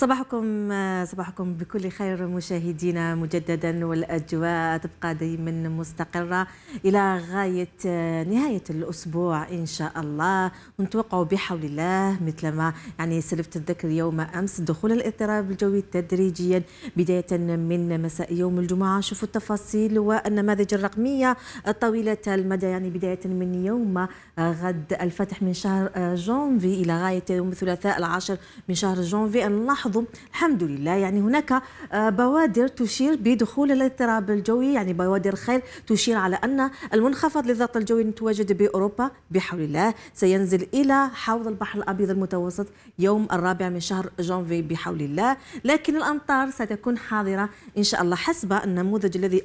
صباحكم صباحكم بكل خير مشاهدينا مجددا والاجواء تبقى دائما مستقره الى غايه نهايه الاسبوع ان شاء الله ونتوقع بحول الله مثلما يعني سلفت الذكر يوم امس دخول الاضطراب الجوي تدريجيا بدايه من مساء يوم الجمعه شوفوا التفاصيل والنماذج الرقميه طويله المدى يعني بدايه من يوم غد الفتح من شهر آه، جونفي الى غايه يوم الثلاثاء العاشر من شهر جونفي نلاحظ لاحظوا الحمد لله يعني هناك آه، بوادر تشير بدخول الاضطراب الجوي يعني بوادر خير تشير على أن المنخفض للضغط الجوي المتواجد بأوروبا بحول الله سينزل إلى حوض البحر الأبيض المتوسط يوم الرابع من شهر جانفي بحول الله لكن الأمطار ستكون حاضرة إن شاء الله حسب النموذج الذي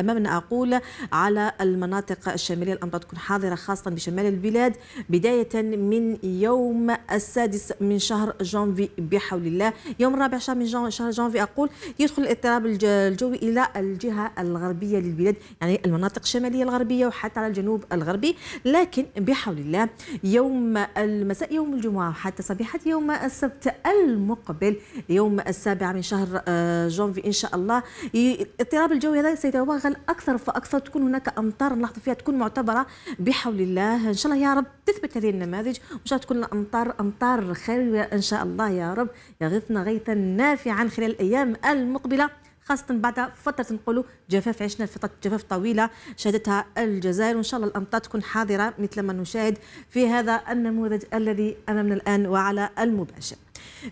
أمامنا أقول على المناطق الشمالية الأمطار تكون حاضرة خاصة بشمال البلاد بداية من يوم السادس من شهر جانفي بحول الله يوم الرابع عشر من شهر جانفي أقول يدخل الاضطراب الجوي إلى الجهة الغربية للبلاد يعني المناطق الشمالية الغربية وحتى على الجنوب الغربي لكن بحول الله يوم المساء يوم الجمعة حتى صبيحة يوم السبت المقبل يوم السابع من شهر آه، جانفي إن شاء الله الاضطراب الجوي هذا سيتوغل أكثر فأكثر تكون هناك أمطار نلاحظ فيها تكون معتبرة بحول الله إن شاء الله يا رب تثبت هذه النماذج وإن شاء الله تكون الأمطار أمطار خير إن شاء الله يا رب يا غير ضيفنا غيثا نافعا خلال الايام المقبله خاصة بعد فترة نقولوا جفاف عشنا فترة جفاف طويلة شهدتها الجزائر وإن شاء الله الأمطار تكون حاضرة مثل ما نشاهد في هذا النموذج الذي أمامنا الآن وعلى المباشر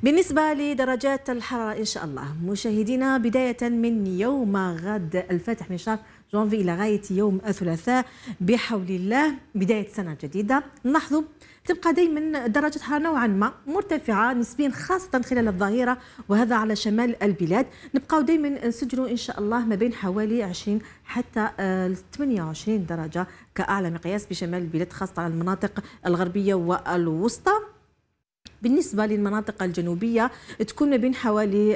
بالنسبة لدرجات الحرارة إن شاء الله مشاهدينا بداية من يوم غد الفاتح من شهر جونفي إلى غاية يوم الثلاثاء بحول الله بداية سنة جديدة نحظو تبقى دائما درجة حرارة نوعا ما مرتفعة نسبيا خاصة خلال الظهيرة وهذا على شمال البلاد نبقاو دائما نسجلوا إن شاء الله ما بين حوالي 20 حتى 28 آه، درجة كأعلى مقياس بشمال البلاد خاصة على المناطق الغربية والوسطى بالنسبة للمناطق الجنوبية تكون ما بين حوالي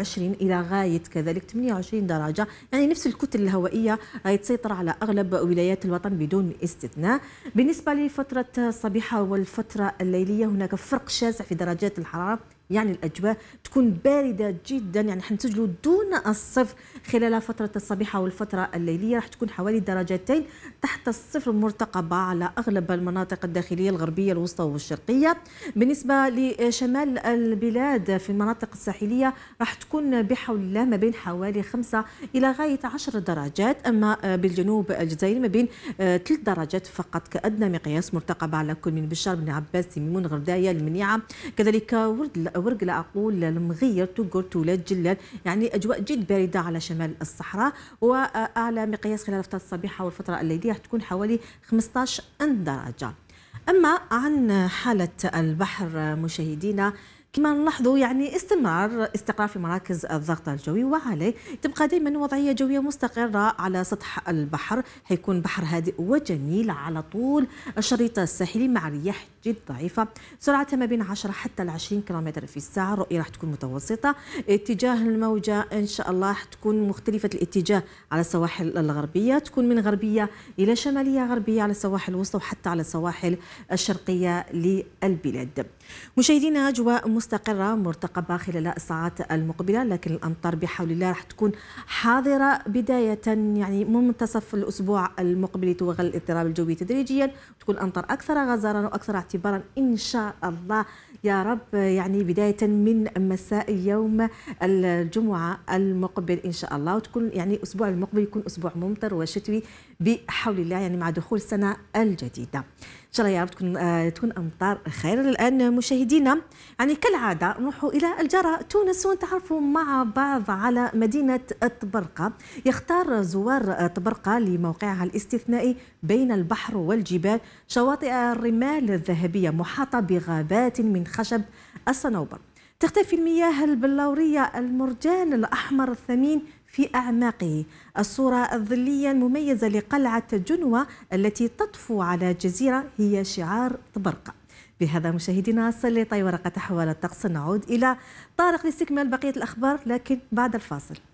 20 آه، إلى غاية كذلك 28 درجة يعني نفس الكتل الهوائية راهي تسيطر على أغلب ولايات الوطن بدون استثناء بالنسبة لفترة الصبيحة والفترة الليلية هناك فرق شاسع في درجات الحرارة يعني الاجواء تكون بارده جدا يعني حنسجلوا دون الصفر خلال فتره الصبيحه والفتره الليليه راح تكون حوالي درجتين تحت الصفر مرتقبه على اغلب المناطق الداخليه الغربيه الوسطى والشرقيه بالنسبه لشمال البلاد في المناطق الساحليه راح تكون بحول الله ما بين حوالي خمسة الى غايه 10 درجات اما بالجنوب الجزائري ما بين 3 درجات فقط كادنى مقياس مرتقبه على كل من بشار بن عباس ميمون غردايه المنيعه كذلك ورد ورق أقول المغير تقول تولد جلال يعني أجواء جد باردة على شمال الصحراء وأعلى مقياس خلال فترة الصبيحة والفترة الليلية تكون حوالي 15 درجة أما عن حالة البحر مشاهدينا كما نلاحظوا يعني استمرار استقرار في مراكز الضغط الجوي وعليه تبقى دائما وضعيه جويه مستقره على سطح البحر حيكون بحر هادئ وجميل على طول الشريط الساحلي مع رياح جد ضعيفة سرعتها ما بين 10 حتى ل 20 كم في الساعة الرؤية راح تكون متوسطة اتجاه الموجة إن شاء الله راح تكون مختلفة الاتجاه على السواحل الغربية تكون من غربية إلى شمالية غربية على السواحل الوسطى وحتى على السواحل الشرقية للبلاد مشاهدينا أجواء مستقرة مرتقبة خلال الساعات المقبلة لكن الأمطار بحول الله راح تكون حاضرة بداية يعني منتصف الأسبوع المقبل توغل الاضطراب الجوي تدريجيا تكون الامطار اكثر غزاره واكثر اعتبارا ان شاء الله يا رب يعني بداية من مساء يوم الجمعة المقبل إن شاء الله وتكون يعني الأسبوع المقبل يكون أسبوع ممطر وشتوي بحول الله يعني مع دخول السنة الجديدة إن شاء الله يا رب تكون آه تكون أمطار خير الآن مشاهدينا يعني كالعادة نروحوا إلى الجرى تونس ونتعرفوا مع بعض على مدينة طبرقة يختار زوار طبرقة لموقعها الاستثنائي بين البحر والجبال شواطئ الرمال الذهبية محاطة بغابات من خشب الصنوبر تختفي المياه البلورية المرجان الأحمر الثمين في أعماقه الصورة الظلية المميزة لقلعة جنوة التي تطفو على جزيرة هي شعار طبرقة بهذا مشاهدينا سليطي ورقة أحوال الطقس نعود إلى طارق لاستكمال بقية الأخبار لكن بعد الفاصل